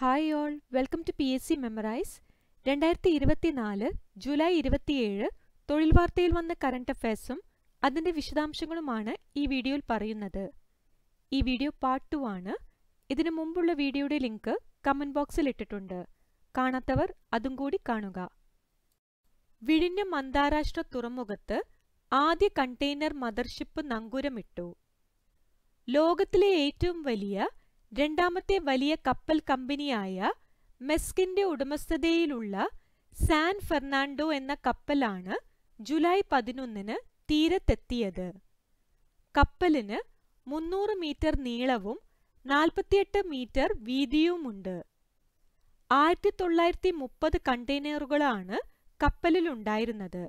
hi all welcome to P S C memorise രണ്ടായിരത്തി ഇരുപത്തിനാല് July ഇരുപത്തിയേഴ് തൊഴിൽ വാർത്തയിൽ വന്ന കറണ്ട് അഫയേഴ്സും അതിൻ്റെ വിശദാംശങ്ങളുമാണ് ഈ വീഡിയോയിൽ പറയുന്നത് ഈ വീഡിയോ പാർട്ട് ടു ആണ് ഇതിനു മുമ്പുള്ള വീഡിയോയുടെ ലിങ്ക് കമൻറ്റ് ബോക്സിൽ ഇട്ടിട്ടുണ്ട് കാണാത്തവർ അതും കൂടി കാണുക വിഴിഞ്ഞം അന്താരാഷ്ട്ര തുറമുഖത്ത് ആദ്യ കണ്ടെയ്നർ മദർഷിപ്പ് നങ്കൂരമിട്ടു ലോകത്തിലെ ഏറ്റവും വലിയ രണ്ടാമത്തെ വലിയ കപ്പൽ കമ്പനിയായ മെസ്കിൻ്റെ ഉടമസ്ഥതയിലുള്ള സാൻ ഫെർണാണ്ടോ എന്ന കപ്പലാണ് ജൂലൈ പതിനൊന്നിന് തീരത്തെത്തിയത് കപ്പലിന് മുന്നൂറ് മീറ്റർ നീളവും നാൽപ്പത്തിയെട്ട് മീറ്റർ വീതിയുമുണ്ട് ആയിരത്തി തൊള്ളായിരത്തി മുപ്പത് കണ്ടെയ്നറുകളാണ് കപ്പലിലുണ്ടായിരുന്നത്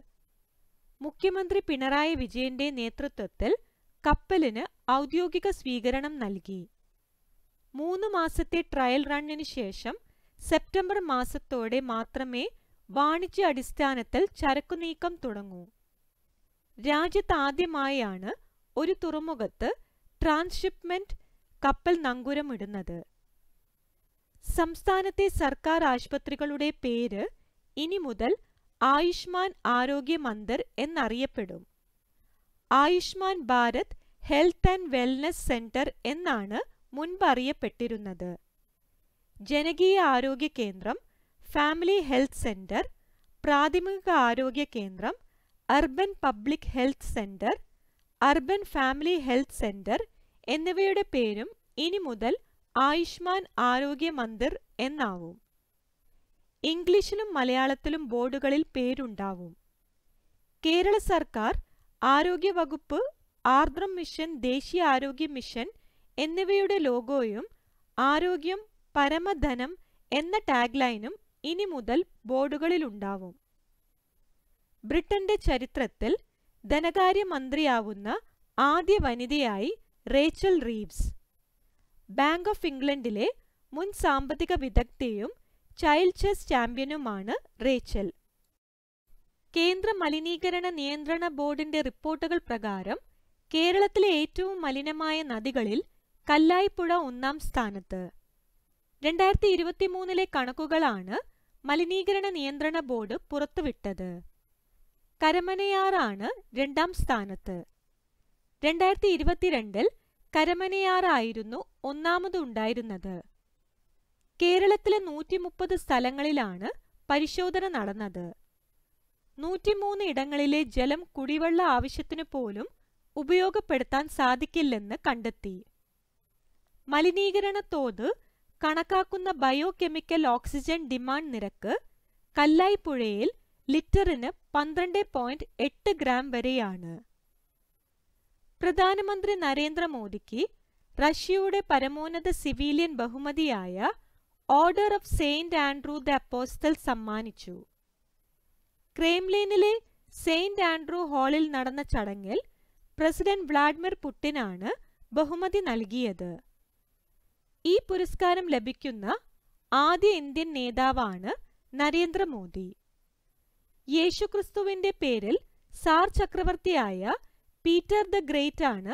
മുഖ്യമന്ത്രി പിണറായി വിജയന്റെ നേതൃത്വത്തിൽ കപ്പലിന് ഔദ്യോഗിക സ്വീകരണം നൽകി മൂന്ന് മാസത്തെ ട്രയൽ റണ്ണിന് ശേഷം സെപ്റ്റംബർ മാസത്തോടെ മാത്രമേ വാണിജ്യ അടിസ്ഥാനത്തിൽ ചരക്കു നീക്കം തുടങ്ങൂ രാജ്യത്ത് ആദ്യമായാണ് ഒരു തുറമുഖത്ത് ട്രാൻസ്ഷിപ്മെന്റ് കപ്പൽ നങ്കുരമിടുന്നത് സംസ്ഥാനത്തെ സർക്കാർ ആശുപത്രികളുടെ പേര് ഇനി മുതൽ ആയുഷ്മാൻ ആരോഗ്യ മന്ദിർ എന്നറിയപ്പെടും Ayushman Bharat health and wellness centre എന്നാണ് മുൻപറിയപ്പെട്ടിരുന്നത് ജനകീയ ആരോഗ്യ കേന്ദ്രം ഫാമിലി ഹെൽത്ത് സെൻറ്റർ പ്രാഥമിക ആരോഗ്യ കേന്ദ്രം urban public health centre urban family health centre എന്നിവയുടെ പേരും ഇനി മുതൽ ആയുഷ്മാൻ ആരോഗ്യ മന്ദിർ എന്നാവും ഇംഗ്ലീഷിലും മലയാളത്തിലും ബോർഡുകളിൽ പേരുണ്ടാവും കേരള സർക്കാർ ആരോഗ്യവകുപ്പ് ആർദ്രം മിഷൻ ദേശീയ ആരോഗ്യ മിഷൻ എന്നിവയുടെ ലോഗോയും ആരോഗ്യം പരമധനം എന്ന ടാഗ്ലൈനും ഇനി മുതൽ ബോർഡുകളിലുണ്ടാവും ബ്രിട്ടന്റെ ചരിത്രത്തിൽ ധനകാര്യമന്ത്രിയാവുന്ന ആദ്യ വനിതയായി റേച്ചൽ റീവ്സ് ബാങ്ക് ഓഫ് ഇംഗ്ലണ്ടിലെ മുൻ സാമ്പത്തിക വിദഗ്ധയും ചൈൽഡ് ചെസ് ചാമ്പ്യനുമാണ് റേച്ചൽ കേന്ദ്ര മലിനീകരണ നിയന്ത്രണ ബോർഡിന്റെ റിപ്പോർട്ടുകൾ പ്രകാരം കേരളത്തിലെ ഏറ്റവും മലിനമായ നദികളിൽ കല്ലായിപ്പുഴ ഒന്നാം സ്ഥാനത്ത് രണ്ടായിരത്തി ഇരുപത്തിമൂന്നിലെ കണക്കുകളാണ് മലിനീകരണ നിയന്ത്രണ ബോർഡ് പുറത്തുവിട്ടത് കരമനയാറാണ് രണ്ടാം സ്ഥാനത്ത് രണ്ടായിരത്തി ഇരുപത്തിരണ്ടിൽ കരമനയാറായിരുന്നു ഒന്നാമത് ഉണ്ടായിരുന്നത് കേരളത്തിലെ നൂറ്റി മുപ്പത് സ്ഥലങ്ങളിലാണ് പരിശോധന നടന്നത് നൂറ്റിമൂന്ന് ഇടങ്ങളിലെ ജലം കുടിവെള്ള ആവശ്യത്തിനു പോലും ഉപയോഗപ്പെടുത്താൻ സാധിക്കില്ലെന്ന് കണ്ടെത്തി മലിനീകരണ തോത് കണക്കാക്കുന്ന ബയോകെമിക്കൽ ഓക്സിജൻ ഡിമാൻഡ് നിരക്ക് കല്ലായ്പുഴയിൽ ലിറ്ററിന് പന്ത്രണ്ട് പോയിന്റ് എട്ട് ഗ്രാം വരെയാണ് പ്രധാനമന്ത്രി നരേന്ദ്രമോദിക്ക് റഷ്യയുടെ പരമോന്നത സിവിലിയൻ ബഹുമതിയായ Order of Saint Andrew the Apostle സമ്മാനിച്ചു ക്രേംലിനിലെ സെയിന്റ് ആൻഡ്രൂ ഹാളിൽ നടന്ന ചടങ്ങിൽ പ്രസിഡന്റ് വ്ളാഡിമിർ പുടിനാണ് ബഹുമതി നൽകിയത് ഈ പുരസ്കാരം ലഭിക്കുന്ന ആദ്യ ഇന്ത്യൻ നേതാവാണ് നരേന്ദ്രമോദി യേശുക്രിസ്തുവിന്റെ പേരിൽ സാർ ചക്രവർത്തിയായ പീറ്റർ ദ ഗ്രേറ്റ് ആണ്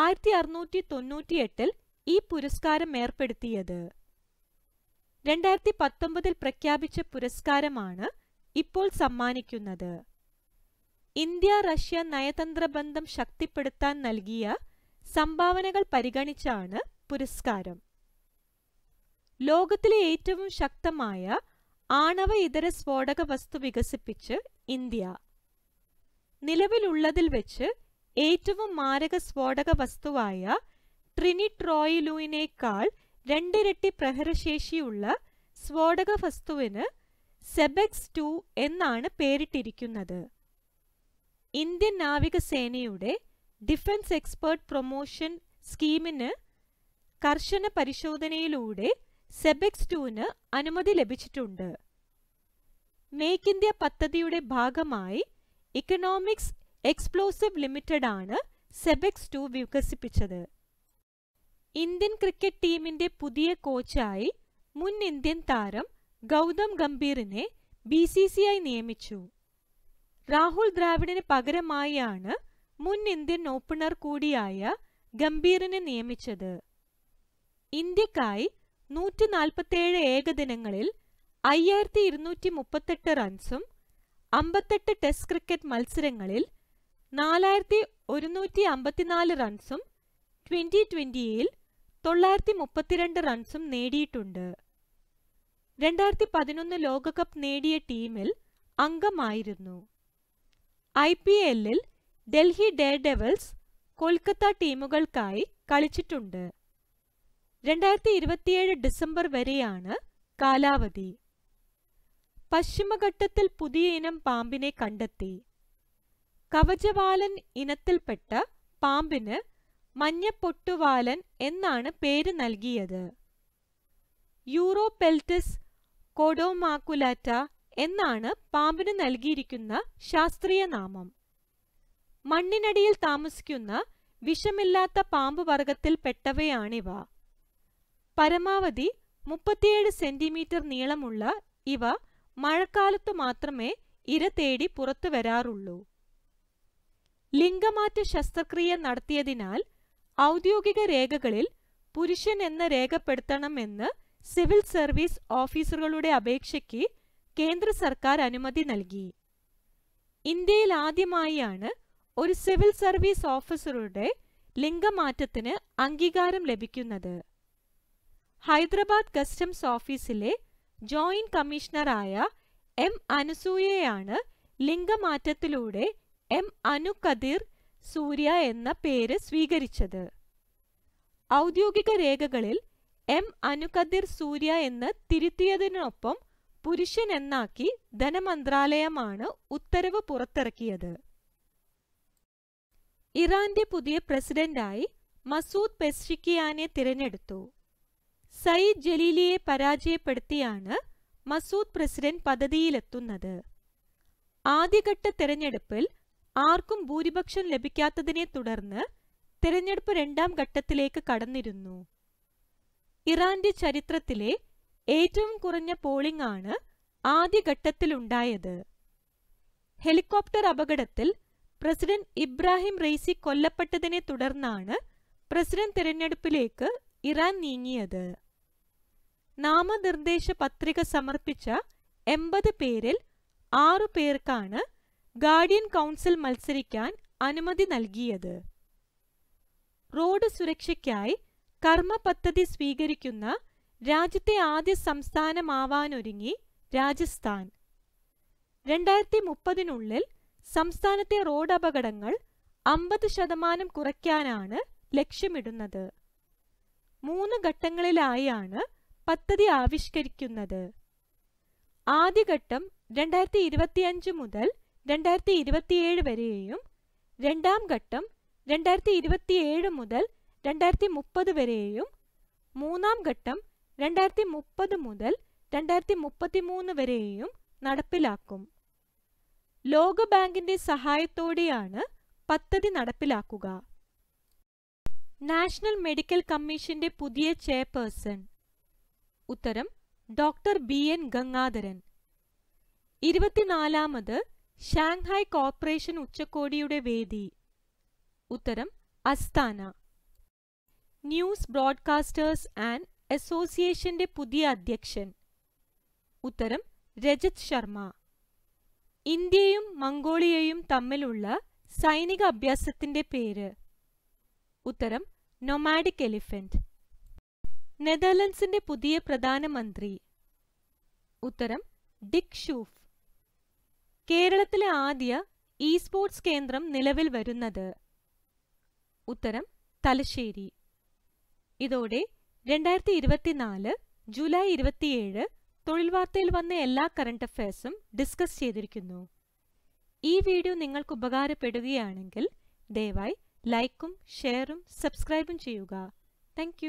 ആയിരത്തി അറുന്നൂറ്റി തൊണ്ണൂറ്റിയെട്ടിൽ ഈ പുരസ്കാരം ഏർപ്പെടുത്തിയത് രണ്ടായിരത്തി പത്തൊമ്പതിൽ പ്രഖ്യാപിച്ച പുരസ്കാരമാണ് ഇപ്പോൾ സമ്മാനിക്കുന്നത് ഇന്ത്യ റഷ്യ നയതന്ത്ര ബന്ധം ശക്തിപ്പെടുത്താൻ നൽകിയ സംഭാവനകൾ പരിഗണിച്ചാണ് പുരസ്കാരം ലോകത്തിലെ ഏറ്റവും ശക്തമായ ആണവ ഇതര സ്ഫോടക വസ്തു വികസിപ്പിച്ച് ഇന്ത്യ നിലവിലുള്ളതിൽ വെച്ച് ഏറ്റവും മാരക സ്ഫോടക വസ്തുവായ ട്രിനിട്രോയിലുവിനേക്കാൾ രണ്ടിരട്ടി പ്രഹരശേഷിയുള്ള സ്ഫോടക വസ്തുവിന് സെബെക്സ് ടു എന്നാണ് പേരിട്ടിരിക്കുന്നത് ഇന്ത്യൻ നാവികസേനയുടെ ഡിഫൻസ് എക്സ്പേർട്ട് പ്രൊമോഷൻ സ്കീമിന് കർശന പരിശോധനയിലൂടെ സെബെക്സ് ടുവിന് അനുമതി ലഭിച്ചിട്ടുണ്ട് മേക്ക് ഇന്ത്യ പദ്ധതിയുടെ ഭാഗമായി ഇക്കണോമിക്സ് എക്സ്പ്ലോസീവ് ലിമിറ്റഡ് ആണ് സെബെക്സ് ടു വികസിപ്പിച്ചത് ഇന്ത്യൻ ക്രിക്കറ്റ് ടീമിന്റെ പുതിയ കോച്ചായി മുൻ ഇന്ത്യൻ താരം ഗൗതം ഗംഭീറിനെ ബി സി സി ഐ നിയമിച്ചു രാഹുൽ ദ്രാവിഡിന് പകരമായാണ് മുൻ ഇന്ത്യൻ ഓപ്പണർ കൂടിയായ ഗംഭീറിനെ നിയമിച്ചത് ഇന്ത്യക്കായി നൂറ്റി നാൽപ്പത്തിയേഴ് ഏകദിനങ്ങളിൽ അയ്യായിരത്തി ഇരുന്നൂറ്റി മുപ്പത്തെട്ട് റൺസും അമ്പത്തെട്ട് ടെസ്റ്റ് ക്രിക്കറ്റ് മത്സരങ്ങളിൽ നാലായിരത്തി ഒരുന്നൂറ്റി അമ്പത്തിനാല് റൺസും ട്വൻ്റി ട്വൻ്റിയിൽ തൊള്ളായിരത്തി മുപ്പത്തിരണ്ട് റൺസും നേടിയിട്ടുണ്ട് രണ്ടായിരത്തി പതിനൊന്ന് ലോകകപ്പ് നേടിയ ടീമിൽ അംഗമായിരുന്നു ഐ പി എല്ലിൽ ഡൽഹി ഡേ ഡെവൽസ് കൊൽക്കത്ത ടീമുകൾക്കായി കളിച്ചിട്ടുണ്ട് രണ്ടായിരത്തി ഇരുപത്തിയേഴ് ഡിസംബർ വരെയാണ് കാലാവധി പശ്ചിമഘട്ടത്തിൽ പുതിയ ഇനം പാമ്പിനെ കണ്ടെത്തി കവചവാലൻ ഇനത്തിൽപ്പെട്ട പാമ്പിന് മഞ്ഞപ്പൊട്ടുവാലൻ എന്നാണ് പേര് നൽകിയത് യൂറോപെൽറ്റിസ് കോഡോമാക്കുലാറ്റ എന്നാണ് പാമ്പിന് നൽകിയിരിക്കുന്ന ശാസ്ത്രീയ നാമം മണ്ണിനടിയിൽ താമസിക്കുന്ന വിഷമില്ലാത്ത പാമ്പ് വർഗത്തിൽപ്പെട്ടവയാണിവ പരമാവധി മുപ്പത്തിയേഴ് സെന്റിമീറ്റർ നീളമുള്ള ഇവ മഴക്കാലത്തു മാത്രമേ ഇര തേടി പുറത്തു വരാറുള്ളൂ ലിംഗമാറ്റ ശസ്ത്രക്രിയ നടത്തിയതിനാൽ ഔദ്യോഗിക രേഖകളിൽ പുരുഷൻ എന്ന് രേഖപ്പെടുത്തണമെന്ന് സിവിൽ സർവീസ് ഓഫീസറുകളുടെ അപേക്ഷയ്ക്ക് കേന്ദ്ര സർക്കാർ അനുമതി നൽകി ഇന്ത്യയിൽ ആദ്യമായാണ് ഒരു സിവിൽ സർവീസ് ഓഫീസറുടെ ലിംഗമാറ്റത്തിന് അംഗീകാരം ലഭിക്കുന്നത് ഹൈദരാബാദ് കസ്റ്റംസ് ഓഫീസിലെ ജോയിന്റ് കമ്മീഷണറായ എം അനുസൂയയാണ് ലിംഗമാറ്റത്തിലൂടെ എം അനു സൂര്യ എന്ന പേര് സ്വീകരിച്ചത് ഔദ്യോഗിക രേഖകളിൽ എം അനുകതിർ സൂര്യ എന്ന് തിരുത്തിയതിനൊപ്പം പുരുഷൻ എന്നാക്കി ധനമന്ത്രാലയമാണ് ഉത്തരവ് പുറത്തിറക്കിയത് ഇറാന്റെ പുതിയ പ്രസിഡന്റായി മസൂദ് പെസ്റ്റിക്കിയാനെ തിരഞ്ഞെടുത്തു സയ്യിദ് ജലീലിയെ പരാജയപ്പെടുത്തിയാണ് മസൂദ് പ്രസിഡന്റ് പദ്ധതിയിലെത്തുന്നത് ആദ്യഘട്ട തെരഞ്ഞെടുപ്പിൽ ആർക്കും ഭൂരിപക്ഷം ലഭിക്കാത്തതിനെ തുടർന്ന് തെരഞ്ഞെടുപ്പ് രണ്ടാം ഘട്ടത്തിലേക്ക് കടന്നിരുന്നു ഇറാന്റെ ചരിത്രത്തിലെ ഏറ്റവും കുറഞ്ഞ പോളിംഗ് ആണ് ആദ്യഘട്ടത്തിലുണ്ടായത് ഹെലികോപ്റ്റർ അപകടത്തിൽ പ്രസിഡന്റ് ഇബ്രാഹിം റെയ്സി കൊല്ലപ്പെട്ടതിനെ തുടർന്നാണ് പ്രസിഡന്റ് തിരഞ്ഞെടുപ്പിലേക്ക് ഇറാൻ നീങ്ങിയത് നാമനിർദ്ദേശ പത്രിക സമർപ്പിച്ച എൺപത് പേരിൽ ആറു പേർക്കാണ് ഗാർഡിയൻ കൗൺസിൽ മത്സരിക്കാൻ അനുമതി നൽകിയത് റോഡ് സുരക്ഷയ്ക്കായി കർമ്മ പദ്ധതി സ്വീകരിക്കുന്ന രാജ്യത്തെ ആദ്യ സംസ്ഥാനമാവാനൊരുങ്ങി രാജസ്ഥാൻ രണ്ടായിരത്തി മുപ്പതിനുള്ളിൽ സംസ്ഥാനത്തെ റോഡ് അപകടങ്ങൾ അമ്പത് ശതമാനം കുറയ്ക്കാനാണ് ലക്ഷ്യമിടുന്നത് മൂന്ന് ഘട്ടങ്ങളിലായാണ് പദ്ധതി ആവിഷ്കരിക്കുന്നത് ആദ്യഘട്ടം രണ്ടായിരത്തി ഇരുപത്തിയഞ്ച് മുതൽ രണ്ടായിരത്തി ഇരുപത്തിയേഴ് വരെയും രണ്ടാം ഘട്ടം രണ്ടായിരത്തി ഇരുപത്തിയേഴ് മുതൽ രണ്ടായിരത്തി മുപ്പത് വരെയും മൂന്നാം ഘട്ടം രണ്ടായിരത്തി മുപ്പത് മുതൽ രണ്ടായിരത്തി മുപ്പത്തിമൂന്ന് വരെയും നടപ്പിലാക്കും ലോകബാങ്കിൻ്റെ സഹായത്തോടെയാണ് പദ്ധതി നടപ്പിലാക്കുക നാഷണൽ മെഡിക്കൽ കമ്മീഷന്റെ പുതിയ ചെയർപേഴ്സൺ ഉത്തരം ഡോക്ടർ ബി എൻ ഗംഗാധരൻ ഇരുപത്തിനാലാമത് ഷാങ്ഹായ് കോർപ്പറേഷൻ ഉച്ചകോടിയുടെ വേദി ഉത്തരം അസ്താന ന്യൂസ് ബ്രോഡ്കാസ്റ്റേഴ്സ് ആൻഡ് അസോസിയേഷന്റെ പുതിയ അധ്യക്ഷൻ ഉത്തരം രജത് ശർമ്മ ഇന്ത്യയും മംഗോളിയയും തമ്മിലുള്ള സൈനിക അഭ്യാസത്തിന്റെ പേര് ഉത്തരം നൊമാഡിക് എലിഫന്റ് നെതർലൻഡ്സിന്റെ പുതിയ പ്രധാനമന്ത്രി ഉത്തരം ഡിക് ഷൂഫ് കേരളത്തിലെ ആദ്യ ഇ സ്പോർട്സ് കേന്ദ്രം നിലവിൽ വരുന്നത് ഉത്തരം തലശ്ശേരി ഇതോടെ രണ്ടായിരത്തി ഇരുപത്തിനാല് ജൂലൈ ഇരുപത്തിയേഴ് തൊഴിൽ വാർത്തയിൽ വന്ന എല്ലാ കറണ്ട് അഫയേഴ്സും ഡിസ്കസ് ചെയ്തിരിക്കുന്നു ഈ വീഡിയോ നിങ്ങൾക്ക് ഉപകാരപ്പെടുകയാണെങ്കിൽ ദയവായി ലൈക്കും ഷെയറും സബ്സ്ക്രൈബും ചെയ്യുക താങ്ക്